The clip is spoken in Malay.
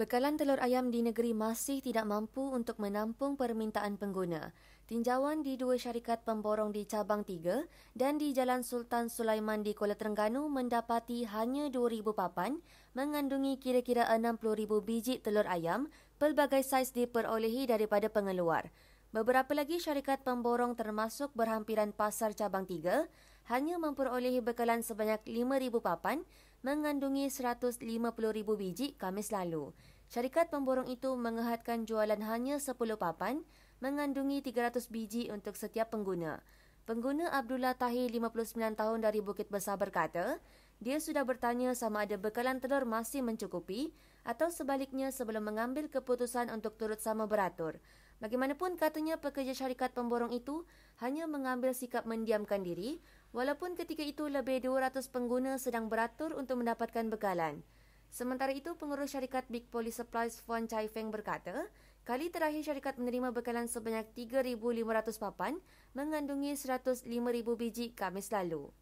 Bekalan telur ayam di negeri masih tidak mampu untuk menampung permintaan pengguna. Tinjauan di dua syarikat pemborong di Cabang 3 dan di Jalan Sultan Sulaiman di Kuala Terengganu mendapati hanya 2,000 papan mengandungi kira-kira 60,000 biji telur ayam pelbagai saiz diperolehi daripada pengeluar. Beberapa lagi syarikat pemborong termasuk berhampiran pasar Cabang 3 hanya memperolehi bekalan sebanyak 5,000 papan mengandungi 150,000 biji Kamis lalu. Syarikat pemborong itu mengehadkan jualan hanya 10 papan mengandungi 300 biji untuk setiap pengguna. Pengguna Abdullah Tahir 59 tahun dari Bukit Besar berkata, dia sudah bertanya sama ada bekalan telur masih mencukupi atau sebaliknya sebelum mengambil keputusan untuk turut sama beratur. Bagaimanapun katanya pekerja syarikat pemborong itu hanya mengambil sikap mendiamkan diri walaupun ketika itu lebih 200 pengguna sedang beratur untuk mendapatkan bekalan. Sementara itu, pengurus syarikat Big Poly Supplies Fon Chai Feng berkata, kali terakhir syarikat menerima bekalan sebanyak 3,500 papan mengandungi 105,000 biji Kamis lalu.